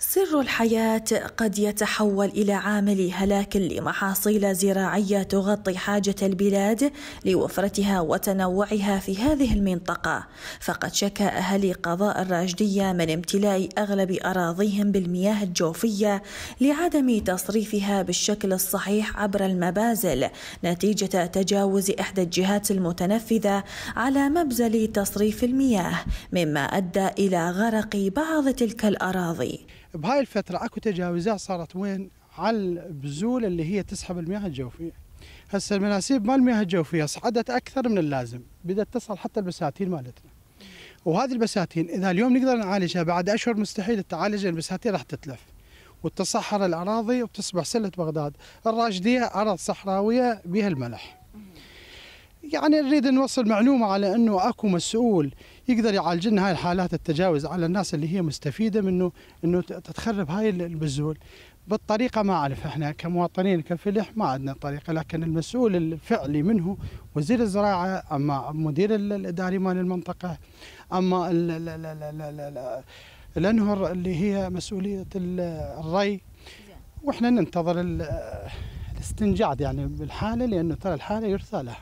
سر الحياة قد يتحول إلى عامل هلاك لمحاصيل زراعية تغطي حاجة البلاد لوفرتها وتنوعها في هذه المنطقة، فقد شكى أهالي قضاء الراجدية من امتلاء أغلب أراضيهم بالمياه الجوفية لعدم تصريفها بالشكل الصحيح عبر المبازل، نتيجة تجاوز إحدى الجهات المتنفذة على مبزل تصريف المياه، مما أدى إلى غرق بعض تلك الأراضي. بهاي الفترة اكو تجاوزات صارت وين على البزول اللي هي تسحب المياه الجوفية هسه المناسيب مال المياه الجوفية صعدت اكثر من اللازم بدأت تصل حتى البساتين مالتنا وهذه البساتين اذا اليوم نقدر نعالجها بعد اشهر مستحيل تعالج البساتين راح تتلف وتتصحر الاراضي وبتصبح سله بغداد الراشدية ارض صحراويه بها الملح يعني نريد نوصل معلومه على انه اكو مسؤول يقدر يعالج لنا هاي الحالات التجاوز على الناس اللي هي مستفيده منه انه تتخرب هاي البزول بالطريقه ما اعرف احنا كمواطنين كفلح ما عندنا طريقه لكن المسؤول الفعلي منه وزير الزراعه اما مدير الاداري مال المنطقه اما الانهر اللي هي مسؤوليه الري نعم. واحنا ننتظر الاستنجاد يعني بالحاله لانه ترى الحاله يرثى لها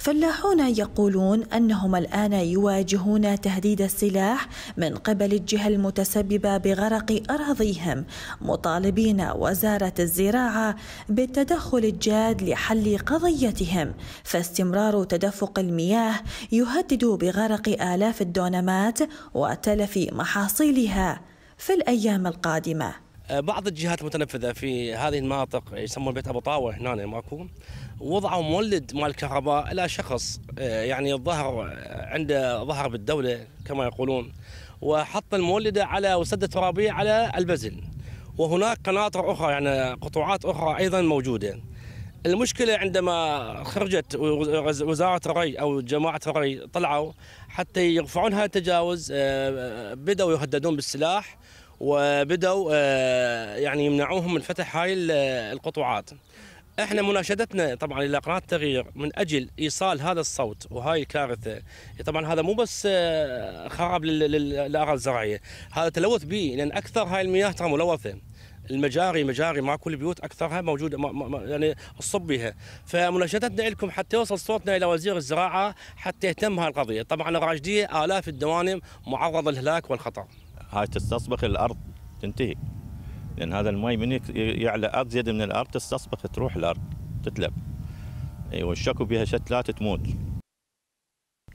فلاحون يقولون انهم الان يواجهون تهديد السلاح من قبل الجهه المتسببه بغرق اراضيهم مطالبين وزاره الزراعه بالتدخل الجاد لحل قضيتهم فاستمرار تدفق المياه يهدد بغرق الاف الدونمات وتلف محاصيلها في الايام القادمه أه، بعض الجهات المتنفذه في هذه المناطق يسمون بيت ابو طاوه هنا يعني ماكو وضعوا مولد مال الكهرباء الى شخص آه، يعني الظهر آه، عنده ظهر بالدوله كما يقولون وحط المولده على وسد ترابيه على البزل وهناك قناطر اخرى يعني قطوعات اخرى ايضا موجوده المشكله عندما خرجت وزاره الري او جماعه الري طلعوا حتى يرفعون هذا التجاوز آه، بداوا يهددون بالسلاح وبداوا يعني يمنعوهم من فتح هاي القطوعات احنا مناشدتنا طبعا الى قناه التغيير من اجل ايصال هذا الصوت وهاي الكارثه طبعا هذا مو بس آه، خراب للاراضي الزراعيه هذا تلوث بي لان اكثر هاي المياه ترى ملوثه المجاري مجاري مع كل البيوت اكثرها موجوده ما ما يعني الصب بها فمناشدتنا لكم حتى يوصل صوتنا الى وزير الزراعه حتى يهتم هاي القضيه طبعا الراجديه الاف الدوانم معرضه للهلاك والخطر هاي تستصبغ الارض تنتهي لان هذا المي من يعلى ازيد من الارض تستصبخ تروح الارض تتلب والشكو بها شتلات تموت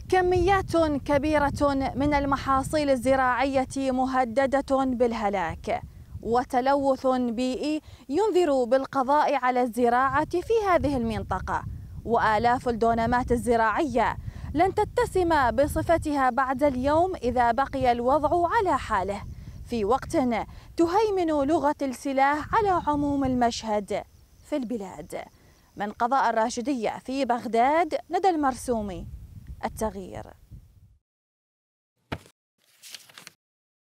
كميات كبيرة من المحاصيل الزراعية مهددة بالهلاك وتلوث بيئي ينذر بالقضاء على الزراعة في هذه المنطقة وآلاف الدونمات الزراعية لن تتسم بصفتها بعد اليوم إذا بقي الوضع على حاله في وقت تهيمن لغة السلاح على عموم المشهد في البلاد من قضاء الراشدية في بغداد ندى المرسومي التغيير